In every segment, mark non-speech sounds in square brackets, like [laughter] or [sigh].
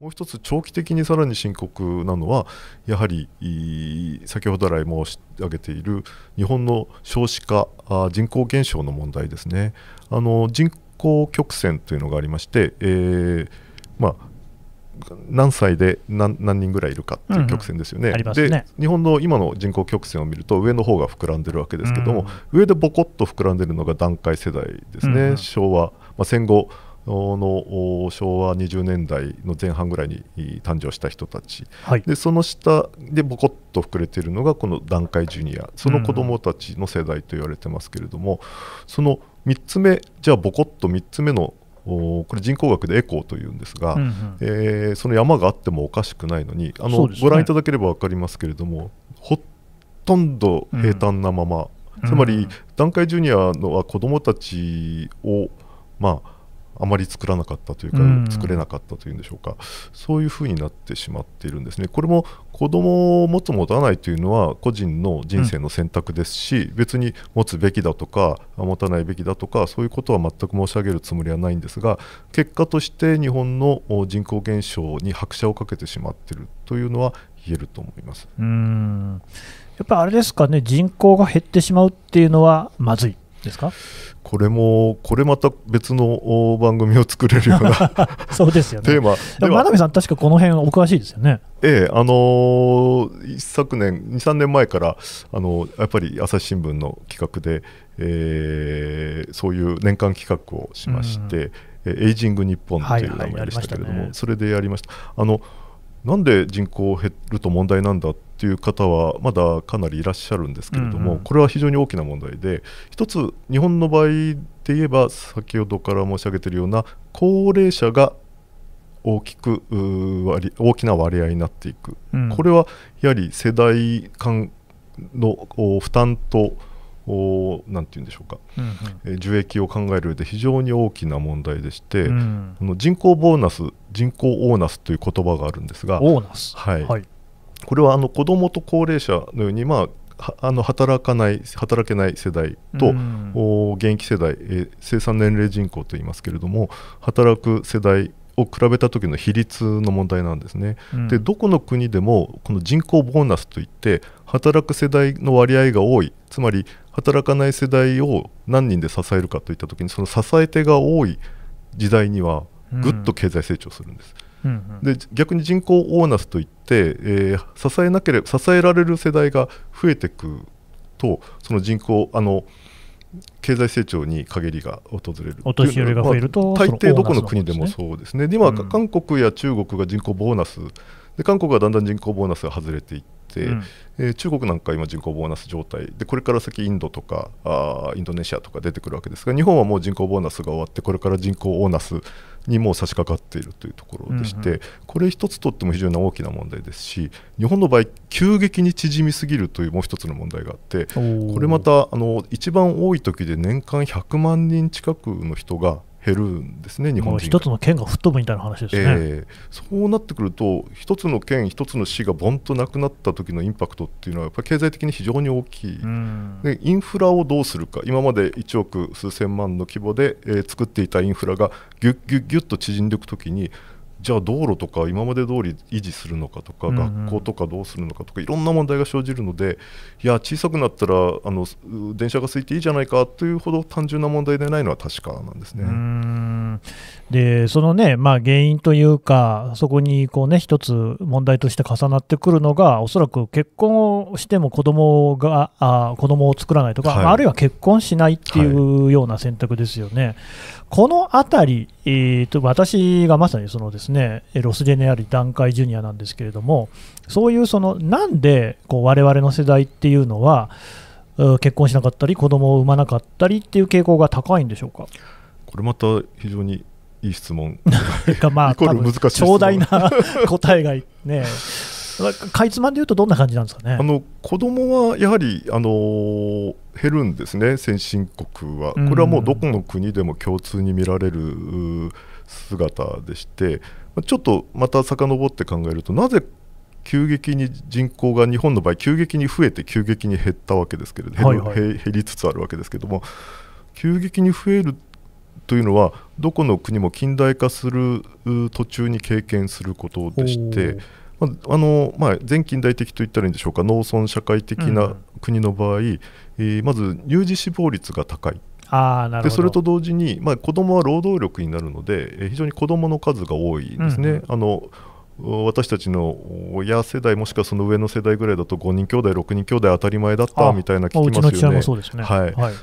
もう一つ長期的にさらに深刻なのはやはり先ほど来申し上げている日本の少子化人口減少の問題ですねあの人口曲線というのがありまして、えー、まあ、何歳で何人ぐらいいるかという曲線ですよね。うんうん、ねで日本の今の人口曲線を見ると上の方が膨らんでるわけですけども、うん、上でボコッと膨らんでるのが団塊世代ですね、うんうん、昭和、まあ、戦後の昭和20年代の前半ぐらいに誕生した人たち、はい、でその下でボコッと膨れているのがこの団塊ジュニアその子どもたちの世代と言われてますけれども、うん、その3つ目じゃあボコッと3つ目のこれ人工学でエコーというんですが、うんうん、えー、その山があってもおかしくないのにあの、ね、ご覧いただければ分かりますけれどもほとんど平坦なまま、うん、つまり、段階。団塊ジュニアのは子どもたちを、まあ、あまり作らなかったというか、作れなかったというんでしょうか、うん、そういうふうになってしまっているんですね。これも子供を持つ持たないというのは個人の人生の選択ですし、うん、別に持つべきだとか持たないべきだとかそういうことは全く申し上げるつもりはないんですが結果として日本の人口減少に拍車をかけてしまっているというのは言えると思います。うんやっぱりあれですかね人口が減ってしまうっていうのはまずいですかこれも、これまた別の番組を作れるような [laughs] そうですよねテーマ真鍋さん、確かこの辺お詳しいですよね。ええ、あのー、一昨年、2、3年前から、あのー、やっぱり朝日新聞の企画で、えー、そういう年間企画をしまして、えエイジング日本という名前でしたけれども、はいはいね、それでやりました。あのなんで人口減ると問題なんだってっていう方はまだかなりいらっしゃるんですけれども、うんうん、これは非常に大きな問題で一つ日本の場合で言えば先ほどから申し上げているような高齢者が大きく割大きな割合になっていく、うん、これはやはり世代間の負担と何て言うんでしょうか、うんうん、受益を考える上で非常に大きな問題でして、うん、人口ボーナス人口オーナスという言葉があるんですがはい、はいこれはあの子どもと高齢者のように、まあ、あの働かない働けない世代と、うん、お現役世代、えー、生産年齢人口といいますけれども働く世代を比べた時の比率の問題なんですね。うん、でどこの国でもこの人口ボーナスといって働く世代の割合が多いつまり働かない世代を何人で支えるかといった時にその支え手が多い時代にはぐっと経済成長するんです。うんで逆に人口オーナスといって、えー、支えなければ支えられる世代が増えていくとその人口あの経済成長に陰りが訪れるお年寄りが増えると、まあ、大抵どこの国でもそうですね、ね、今、うん、韓国や中国が人口ボーナスで韓国はだんだん人口ボーナスが外れていって、うん、えー、中国なんか今人口ボーナス状態でこれから先インドとかあインドネシアとか出てくるわけですが日本はもう人口ボーナスが終わってこれから人口ボーナスにもう差し掛かっているというところでして、うんうん、これ一つとっても非常に大きな問題ですし日本の場合急激に縮みすぎるというもう一つの問題があってこれまたあの一番多い時で年間100万人近くの人が減るんですね、日本一つの県が吹っ飛ぶみたいな話ですね、えー、そうなってくると、一つの県、一つの市がぼんとなくなった時のインパクトっていうのは、やっぱり経済的に非常に大きい、で、インフラをどうするか、今まで1億数千万の規模で、えー、作っていたインフラがぎゅっぎゅっぎゅっと縮んでいくときに、じゃあ道路とか今まで通り維持するのかとか、学校とかどうするのかとかいろんな問題が生じるのでいや小さくなったらあの電車が空いていいじゃないかというほど単純な問題でないのは確かなんですね。でそのね、まあ、原因というかそこにこうね一つ問題として重なってくるのがおそらく結婚をしても子供があ子供を作らないとか、はい、あるいは結婚しないっていうような選択ですよね。はい、このありえーと、私がまさにそのですねロスジェネあり団塊ジュニアなんですけれどもそういうそのなんでこう我々の世代っていうのは結婚しなかったり子供を産まなかったりっていう傾向が高いんでしょうかこれまた非常にいい質問 [laughs] まあ長大な答えがねかいつまんでいうと、どんな感じなんですかねあの子供はやはり、あの減るんですね、先進国は。これはもうどこの国でも共通に見られる姿でして、ちょっとまた遡って考えると、なぜ急激に人口が日本の場合、急激に増えて、急激に減ったわけですけれども、はいはい、減りつつあるわけですけれども、急激に増えるというのはどこの国も近代化する途中に経験することでしてまああのまあ、前近代的といったらいいんでしょうか農村社会的な国の場合、うん、えー、まず乳児死亡率が高い。あなるほどでそれと同時に、まあ、子どもは労働力になるので、えー、非常に子どもの数が多いんですね。うん、あの私たちの親世代もしくはその上の世代ぐらいだと5人兄弟6人兄弟当たり前だったみたいな聞きますよね。そうで、ねはいはい、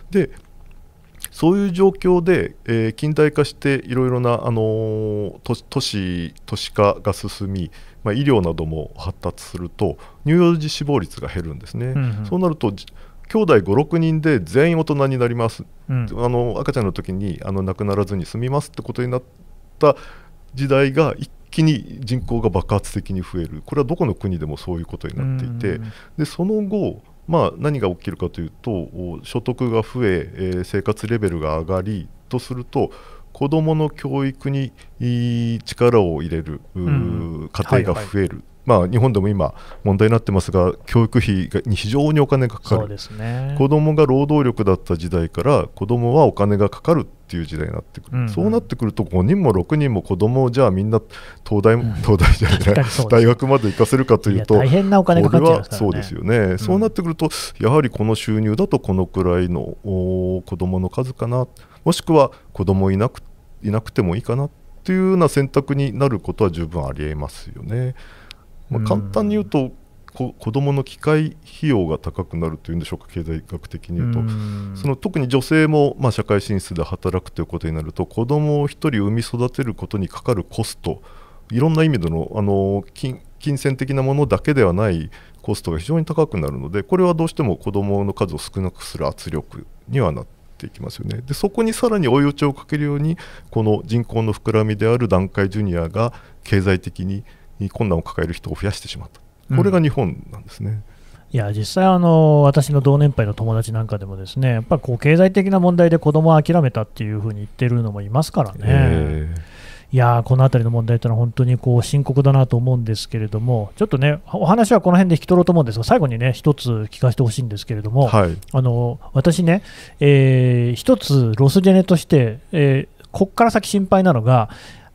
そういう状況で、えー、近代化していろいろな、あのー、都市都市化が進み、まあ、医療なども発達すると乳幼児死亡率が減るんですね。うんうん、そうなると兄弟56人で全員大人になります、うん、あの赤ちゃんの時にあの亡くならずに済みますってことになった時代が一気に人口が爆発的に増えるこれはどこの国でもそういうことになっていて、うんうん、でその後まあ、何が起きるかというと所得が増ええー、生活レベルが上がりとすると子どもの教育に力を入れる、家庭が増えるまあ、日本でも今問題になってますが教育費に非常にお金がかかる、ね、子どもが労働力だった時代から子どもはお金がかかるっていう時代になってくる、うんうん、そうなってくると5人も6人も子どもをじゃあみんな東大、東大じゃない、大学まで行かせるかというと大変なお金かかっちゃ、ね、そうですよね、うん、そうなってくるとやはりこの収入だとこのくらいの子どもの数かなもしくは子どもいなくいなくてもいいかなというような選択になることは十分ありえますよね。まあ、簡単に言うと、子どもの機械費用が高くなるというんでしょうか経済学的に言うとその特に女性も、まあ、社会進出で働くということになると子どもを1人産み育てることにかかるコストいろんな意味でのあの金金銭的なものだけではないコストが非常に高くなるのでこれはどうしても子どもの数を少なくする圧力にはなっていきますよねでそこにさらに追い打ちをかけるようにこの人口の膨らみである段階ジュニアが経済的にに困難を抱える人を増やしてしまった、これが日本なんですね。うんいや実際あの、私の同年配の友達なんかでもですねやっぱこう経済的な問題で子供を諦めたっていうふうに言ってるのもいますからね、えー、いやこの辺りの問題というのは本当にこう深刻だなと思うんですけれども、ちょっとね、お話はこの辺で引き取ろうと思うんですが、最後にね、一つ聞かせてほしいんですけれども、はい、あの私ね、えー、一つロスジェネとして、えー、ここから先心配なのが、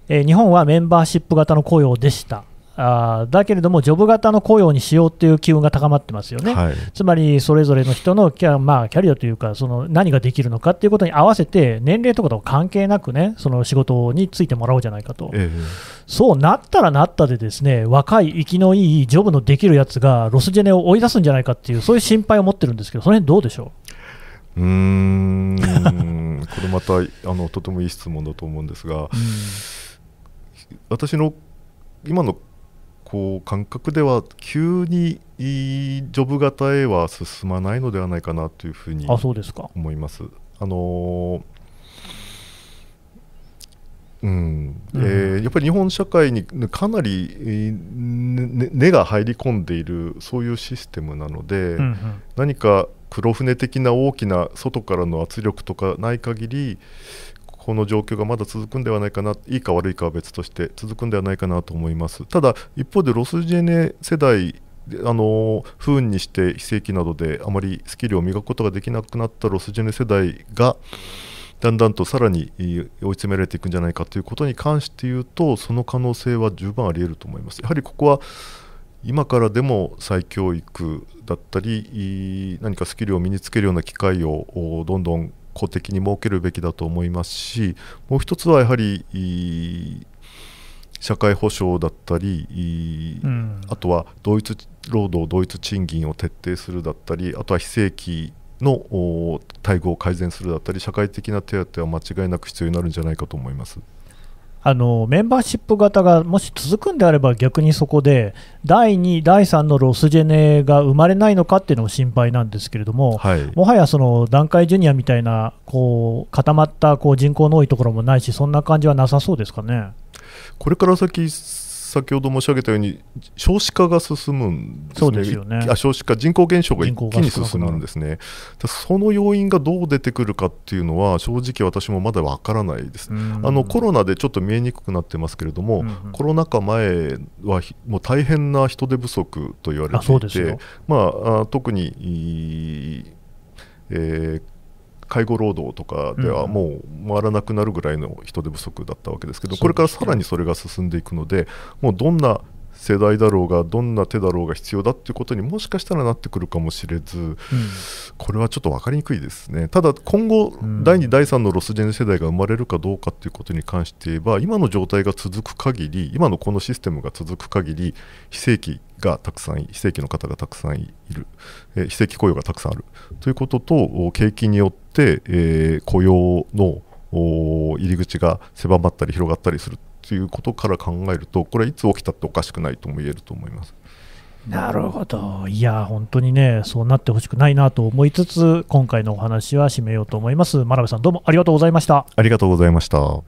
えー、日本はメンバーシップ型の雇用でした。あだけれども、ジョブ型の雇用にしようという機運が高まってますよね、はい、つまりそれぞれの人のキャ,、まあ、キャリアというか、その何ができるのかということに合わせて、年齢とかと関係なくね、その仕事についてもらおうじゃないかと、えー、そうなったらなったで、ですね若い、生きのいい、ジョブのできるやつが、ロスジェネを追い出すんじゃないかっていう、そういう心配を持ってるんですけど、その辺どうでしょううーん [laughs] これまたあのとてもいい質問だと思うんですが、私の今のこう感覚では急にジョブ型へは進まないのではないかなというふうに思います。あのうん、うん、えー、やっぱり日本社会にかなり、ね、根が入り込んでいるそういうシステムなので、うんうん、何か黒船的な大きな外からの圧力とかない限りこの状況がまだ続くんではないかないいか悪いかは別として続くんではないかなと思いますただ一方でロスジェネ世代あの不運にして非正規などであまりスキルを磨くことができなくなったロスジェネ世代がだんだんとさらに追い詰められていくんじゃないかということに関して言うとその可能性は十分ありえると思います。やはりここは今からでも再教育だったり何かスキルを身につけるような機会をどんどん公的に設けるべきだと思いますしもう1つはやはり社会保障だったり、うん、あとは同一労働同一賃金を徹底するだったりあとは非正規の待遇を改善するだったり社会的な手当は間違いなく必要になるんじゃないかと思います。あのメンバーシップ型がもし続くんであれば逆にそこで第2、第3のロスジェネが生まれないのかっていうのも心配なんですけれども、はい、もはやその段階ジュニアみたいなこう固まったこう人口の多いところもないしそんな感じはなさそうですかね。これから先先ほど申し上げたように少子化が進むんですねですねあ少子化人口減少が一気に進むんですねその要因がどう出てくるかっていうのは正直私もまだわからないです、あのコロナでちょっと見えにくくなってますけれども、うんうん、コロナ禍前はもう大変な人手不足と言われていてまあ、特に、えー介護労働とかではもう回らなくなるぐらいの人手不足だったわけですけど、これからさらにそれが進んでいくのでもうどんな世代だろうがどんな手だろうが必要だっていうことにもしかしたらなってくるかもしれず、うん、これはちょっと分かりにくいですねただ今後、うん、第2第3のロスジェネ世代が生まれるかどうかっていうことに関して言えば今の状態が続く限り今のこのシステムが続く限り非正規がたくさん非正規の方がたくさんいる、えー、非正規雇用がたくさんあるということと景気によって、えー、雇用の入り口が狭まったり広がったりするということから考えるとこれはいつ起きたっておかしくないとも言えると思います。なるほど、いや、本当にね、そうなってほしくないなと思いつつ、今回のお話は締めようと思います。真鍋さん、どうもありがとうございました。ありがとうございました。